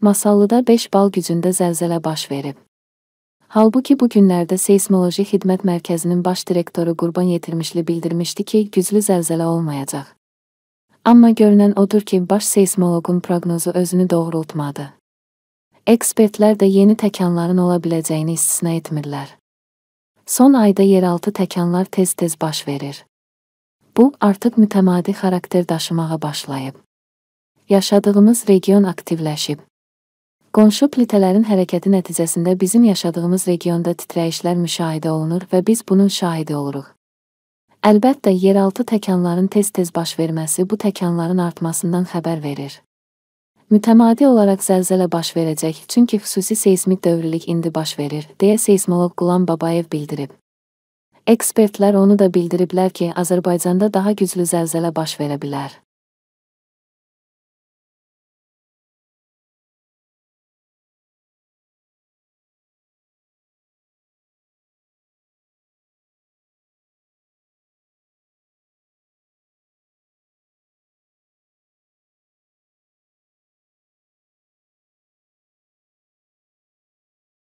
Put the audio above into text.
Masallıda 5 bal gücündə zəlzələ baş verib. Halbuki bu günlərdə Seysmoloji Xidmət Mərkəzinin baş direktoru Qurban Yetirmişli bildirmişdi ki, güclü zəlzələ olmayacaq. Amma görünən odur ki, baş seysmoloqun proqnozu özünü doğrultmadı. Ekspertlər də yeni təkanların ola biləcəyini istisna etmirlər. Son ayda yeraltı təkanlar tez-tez baş verir. Bu, artıq mütəmadi xarakter daşımağa başlayıb. Yaşadığımız region aktivləşib. Qonşu plitələrin hərəkəti nəticəsində bizim yaşadığımız regionda titrəyişlər müşahidə olunur və biz bunun şahidi oluruq. Əlbəttə, yeraltı təkanların tez-tez baş verməsi bu təkanların artmasından xəbər verir. Mütəmadi olaraq zəlzələ baş verəcək, çünki xüsusi seysmik dövrlük indi baş verir, deyə seysmoloq Qulam Babayev bildirib. Ekspertlər onu da bildiriblər ki, Azərbaycanda daha güclü zəlzələ baş verə bilər.